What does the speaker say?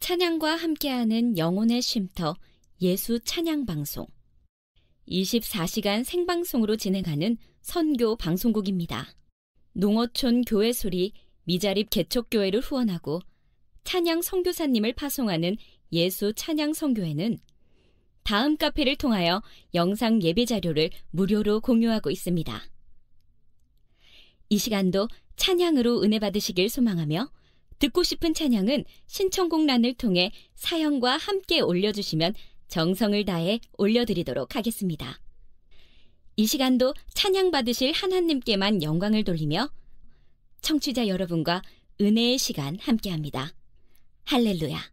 찬양과 함께하는 영혼의 쉼터 예수 찬양 방송 24시간 생방송으로 진행하는 선교 방송국입니다. 농어촌 교회 소리 미자립 개척교회를 후원하고 찬양 선교사님을 파송하는 예수 찬양 선교회는 다음 카페를 통하여 영상 예배 자료를 무료로 공유하고 있습니다. 이 시간도 찬양으로 은혜 받으시길 소망하며 듣고 싶은 찬양은 신청곡란을 통해 사연과 함께 올려주시면 정성을 다해 올려드리도록 하겠습니다. 이 시간도 찬양 받으실 하나님께만 영광을 돌리며 청취자 여러분과 은혜의 시간 함께합니다. 할렐루야.